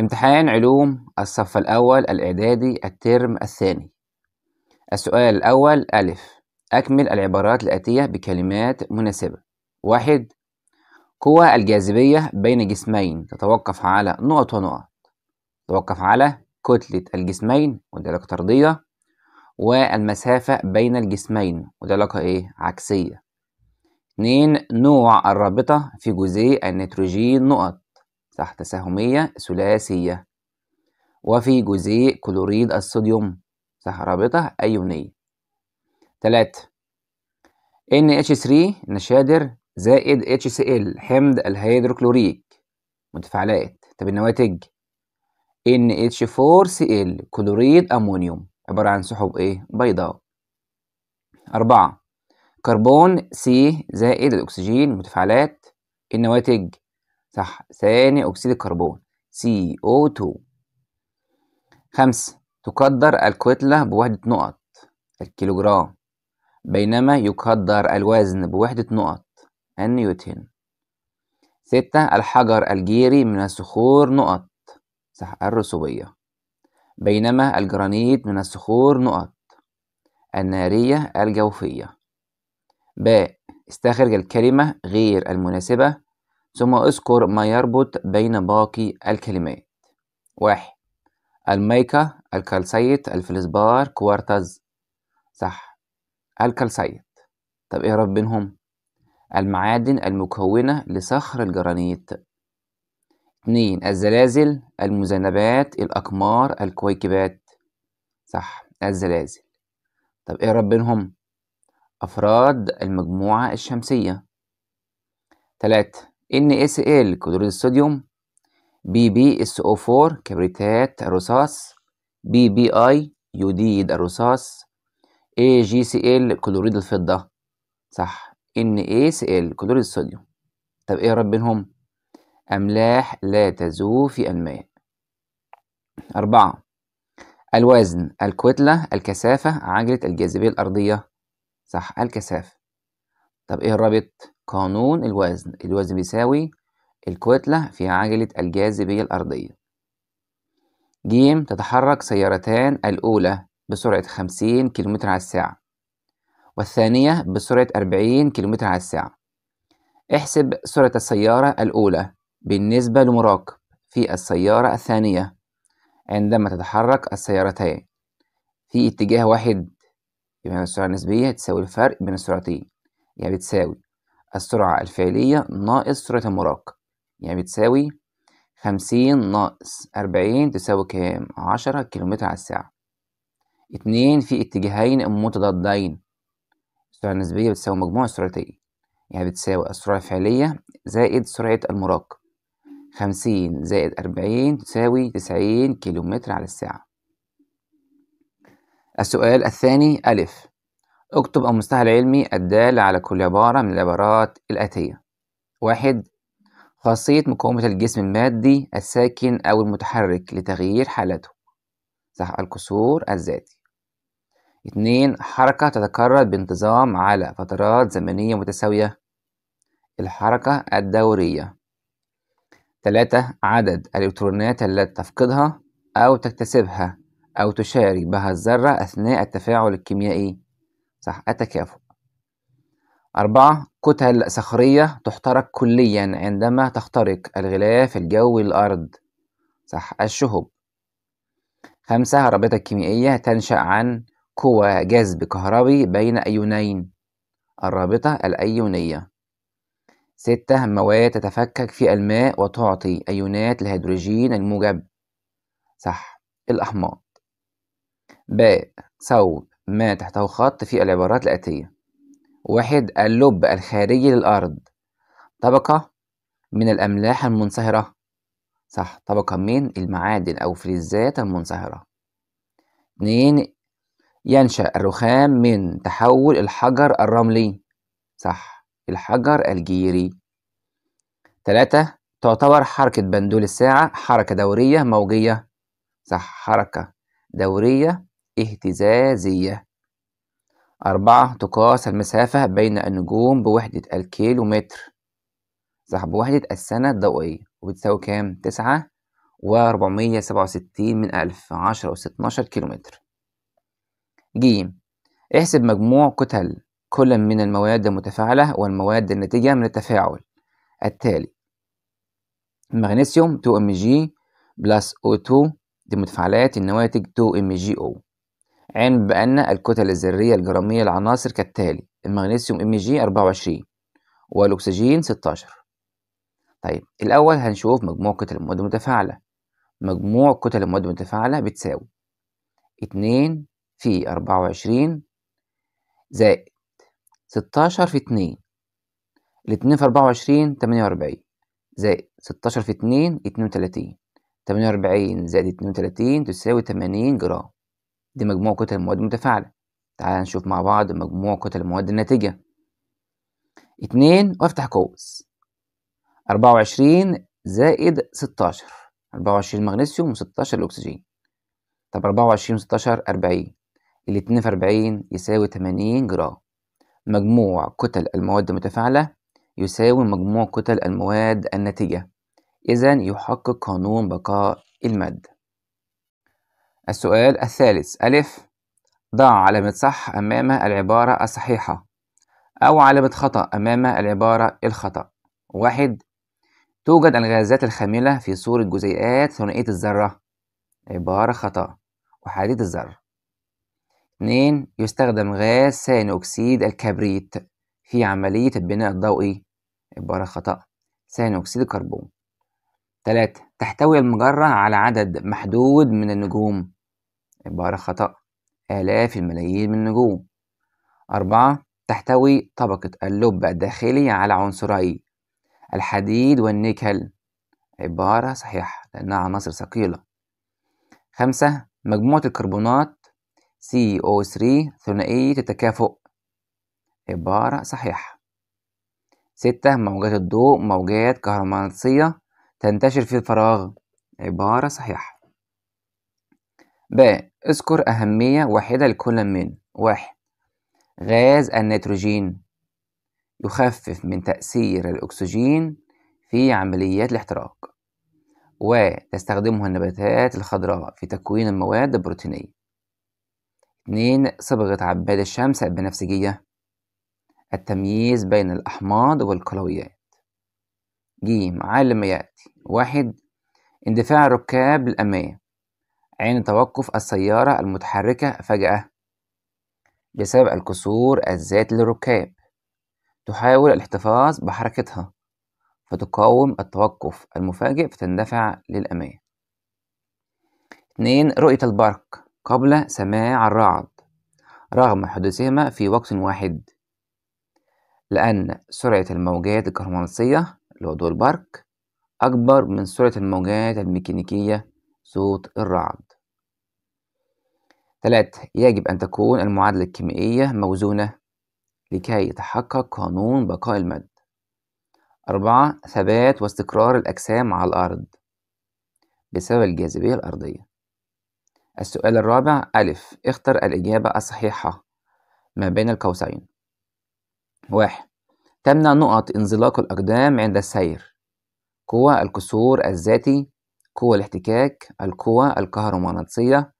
امتحان علوم الصف الأول الإعدادي الترم الثاني السؤال الأول ألف أكمل العبارات الآتية بكلمات مناسبة واحد قوى الجاذبية بين جسمين تتوقف على نقط ونقط تتوقف على كتلة الجسمين وده علاقة طردية والمسافة بين الجسمين وده علاقة إيه عكسية اتنين نوع الرابطة في جزيء النيتروجين نقط صح تساهمية ثلاثية وفي جزيء كلوريد الصوديوم صح رابطة أيونية تلاتة NH3 نشادر زائد HCl حمض الهيدروكلوريك متفاعلات طب النواتج NH4Cl كلوريد أمونيوم عبارة عن سحب إيه؟ بيضاء أربعة كربون C زائد الأكسجين متفاعلات النواتج صح ثاني أكسيد الكربون CO2 خمسة تقدر الكتلة بوحدة نقط الكيلوغرام بينما يقدر الوزن بوحدة نقط النيوتن ستة الحجر الجيري من الصخور نقط صح الرسوبية بينما الجرانيت من الصخور نقط النارية الجوفية ب استخرج الكلمة غير المناسبة ثم اذكر ما يربط بين باقي الكلمات واحد الميكا الكالسيت الفلزبار كوارتز صح الكالسيت طب ايه رب بينهم المعادن المكونة لصخر الجرانيت اتنين الزلازل المذنبات الأقمار الكويكبات صح الزلازل طب ايه رب بينهم أفراد المجموعة الشمسية تلاتة NaCl كلوريد الصوديوم BbSO4 كبريتات الرصاص BbI يوديد الرصاص AgCl كلوريد الفضة صح NaCl كلوريد الصوديوم طب ايه رب بينهم؟ أملاح لا تذوب في الماء أربعة الوزن الكتلة الكثافة عجلة الجاذبية الأرضية صح الكثافة طب ايه الرابط؟ قانون الوزن الوزن بيساوي الكتلة في عجلة الجاذبية الأرضية ج تتحرك سيارتان الأولى بسرعة خمسين كيلومتر على الساعة والثانية بسرعة أربعين كيلومتر على الساعة احسب سرعة السيارة الأولى بالنسبة لمراقب في السيارة الثانية عندما تتحرك السيارتان في اتجاه واحد يبقى السرعة النسبية تساوي الفرق بين السرعتين يعني بتساوي السرعة الفعلية ناقص سرعة المراق يعني بتساوي خمسين ناقص أربعين تساوي كام؟ عشرة كيلومتر على الساعة اتنين في اتجاهين متضادين السرعة النسبية بتساوي مجموع السرعتين يعني بتساوي السرعة الفعلية زائد سرعة المراق خمسين زائد أربعين تساوي تسعين كيلومتر على الساعة السؤال الثاني ألف اكتب المستوى العلمي الدال على كل عبارة من العبارات الآتية واحد خاصية مقاومة الجسم المادي الساكن أو المتحرك لتغيير حالته صح الكسور الذاتي اتنين حركة تتكرر بانتظام على فترات زمنية متساوية الحركة الدورية تلاتة عدد الإلكترونات التي تفقدها أو تكتسبها أو تشارك بها الذرة أثناء التفاعل الكيميائي صح التكافؤ أربعة كتل صخرية تحترق كليا عندما تخترق الغلاف الجوي للأرض صح الشهب خمسة رابطة كيميائية تنشأ عن قوى جذب كهربي بين أيونين الرابطة الأيونية ستة مواد تتفكك في الماء وتعطي أيونات الهيدروجين الموجب صح الأحماض باء صوت ما تحته خط في العبارات الآتية واحد اللب الخارجي للأرض طبقة من الأملاح المنصهرة صح طبقة من المعادن أو فلزات المنصهرة اتنين ينشأ الرخام من تحول الحجر الرملي صح الحجر الجيري تلاتة تعتبر حركة بندول الساعة حركة دورية موجية صح حركة دورية اهتزازية أربعة تقاس المسافة بين النجوم بوحدة الكيلومتر صح بوحدة السنة الضوئية وبتساوي كام؟ تسعة وأربعمية سبعة وستين من ألف عشرة أس اتناشر كيلومتر ج احسب مجموع كتل كل من المواد المتفاعلة والمواد الناتجة من التفاعل التالي مغنيسيوم 2 ام جي بلس o 2 دي متفاعلات النواتج 2 ام جي علم بأن الكتل الذرية الجرامية للعناصر كالتالي المغنيسيوم ام جي 24 والأكسجين 16 طيب الأول هنشوف مجموع كتل المواد المتفاعلة مجموع كتل المواد المتفاعلة بتساوي 2 في 24 زائد 16 في 2 الاتنين في 24 48 زائد 16 في 2 32 48 زائد 32 تساوي 80 جرام دي مجموع كتل المواد المتفاعلة تعال نشوف مع بعض مجموع كتل المواد الناتجة اتنين وافتح قوس أربعة وعشرين زائد ستاشر أربعة وعشرين مغنيسيوم وستاشر الأكسجين طب أربعة وعشرين وستاشر أربعين الاتنين في أربعين يساوي تمانين جرام مجموع كتل المواد المتفاعلة يساوي مجموع كتل المواد الناتجة إذا يحقق قانون بقاء المادة السؤال الثالث ألف ضع علامة صح أمام العبارة الصحيحة أو علامة خطأ أمام العبارة الخطأ واحد توجد الغازات الخاملة في صورة جزيئات ثنائية الذرة عبارة خطأ وحديد الذرة اتنين يستخدم غاز ثاني أكسيد الكبريت في عملية البناء الضوئي عبارة خطأ ثاني أكسيد الكربون تلاتة تحتوي المجرة على عدد محدود من النجوم عبارة خطأ آلاف الملايين من النجوم أربعة تحتوي طبقة اللب الداخلي على عنصري الحديد والنيكل عبارة صحيحة لأنها عناصر ثقيلة خمسة مجموعة الكربونات CO3 ثنائية التكافؤ عبارة صحيحة ستة موجات الضوء موجات كهرومغناطيسية تنتشر في الفراغ عبارة صحيحة ب اذكر أهمية واحدة لكل من واحد غاز النيتروجين يخفف من تأثير الأكسجين في عمليات الاحتراق وتستخدمه النباتات الخضراء في تكوين المواد البروتينية اثنين صبغة عباد الشمس البنفسجية التمييز بين الأحماض والكلويات ج على ما يأتي واحد اندفاع الركاب للأمام عند توقف السيارة المتحركة فجأة بسبب الكسور الذاتي للركاب تحاول الاحتفاظ بحركتها فتقاوم التوقف المفاجئ فتندفع للأمام اثنين رؤية البرق قبل سماع الرعد رغم حدوثهما في وقت واحد لأن سرعة الموجات الكهرومغناطيسية لوضوء البرق أكبر من سرعة الموجات الميكانيكية صوت الرعد ثلاثة يجب أن تكون المعادلة الكيميائية موزونة لكي يتحقق قانون بقاء المادة أربعة ثبات واستقرار الأجسام على الأرض بسبب الجاذبية الأرضية السؤال الرابع ألف اختر الإجابة الصحيحة ما بين القوسين واحد تمنع نقط انزلاق الأقدام عند السير قوى الكسور الذاتي قوى الاحتكاك القوى الكهرومغناطيسية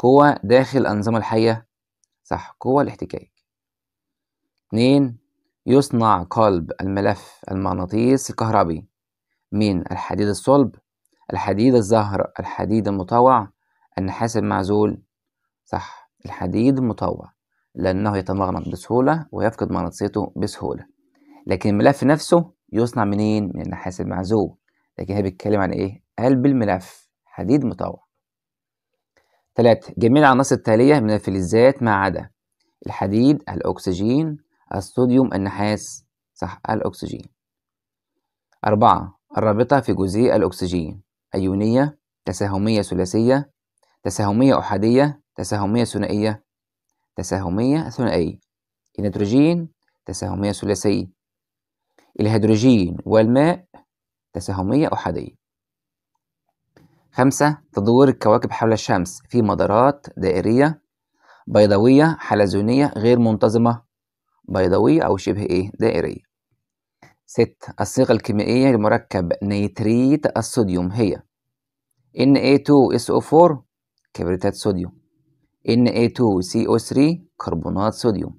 قوة داخل الأنظمة الحية صح قوة الاحتكاك اتنين يصنع قلب الملف المغناطيس الكهربي من الحديد الصلب الحديد الزهر الحديد المطوع النحاس المعزول صح الحديد المطوع لأنه يتمغنط بسهولة ويفقد مغناطيسيته بسهولة لكن الملف نفسه يصنع منين من النحاس المعزول لكن هي بتتكلم عن ايه قلب الملف حديد مطوع ثلاثة جميع العناصر التالية من الفلزات ما عدا الحديد الأكسجين الصوديوم النحاس صح الأكسجين أربعة الرابطة في جزيء الأكسجين أيونية تساهمية ثلاثية تساهمية أحادية تساهمية ثنائية تساهمية ثنائية النيتروجين تساهمية ثلاثية الهيدروجين والماء تساهمية أحادية خمسة تدور الكواكب حول الشمس في مدارات دائرية بيضاوية حلزونية غير منتظمة بيضاوية أو شبه إيه دائرية ست الصيغة الكيميائية لمركب نيتريت الصوديوم هي Na2SO4 كبريتات صوديوم Na2CO3 كربونات صوديوم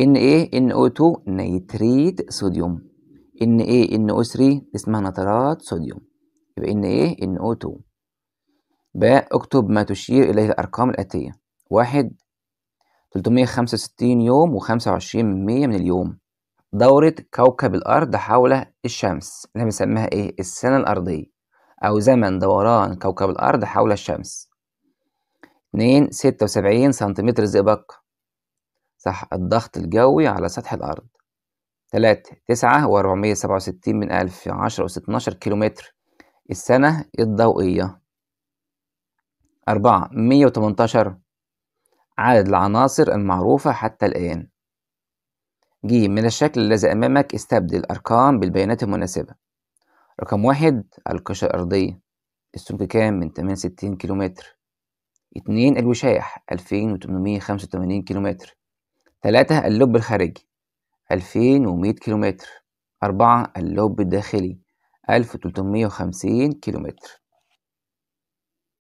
NaNO2 نيتريت صوديوم NaNO3 اسمها نترات صوديوم يبقى إن إيه؟ او O2 باء اكتب ما تشير إليه الأرقام الآتية واحد خمسة وستين يوم وخمسة وعشرين من مية من اليوم دورة كوكب الأرض حول الشمس اللي بنسميها إيه؟ السنة الأرضية أو زمن دوران كوكب الأرض حول الشمس اتنين ستة وسبعين سنتيمتر زئبق صح الضغط الجوي على سطح الأرض تلاتة تسعة وأربعمية سبعة وستين من ألف عشرة وستناشر كيلومتر السنة الضوئية أربعة مية وتمنتاشر عدد العناصر المعروفة حتى الآن ج من الشكل الذي أمامك استبدل الأرقام بالبيانات المناسبة رقم واحد القشرة الأرضية السمك كام من ستين كيلومتر اتنين الوشاح وتمانين كيلومتر تلاتة اللب الخارجي ألفين وميت كيلومتر أربعة اللب الداخلي 1350 كيلومتر